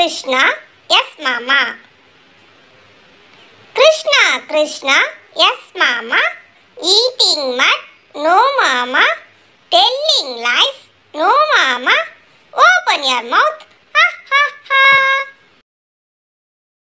Krishna, yes mama. Krishna, Krishna, yes mama. Eating mud, no mama. Telling lies, no mama. Open your mouth,